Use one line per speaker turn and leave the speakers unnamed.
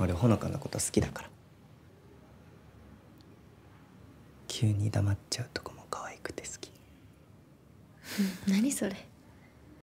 俺ほのかのこと好きだから
急に黙っちゃうとこも可愛くて好き
何それ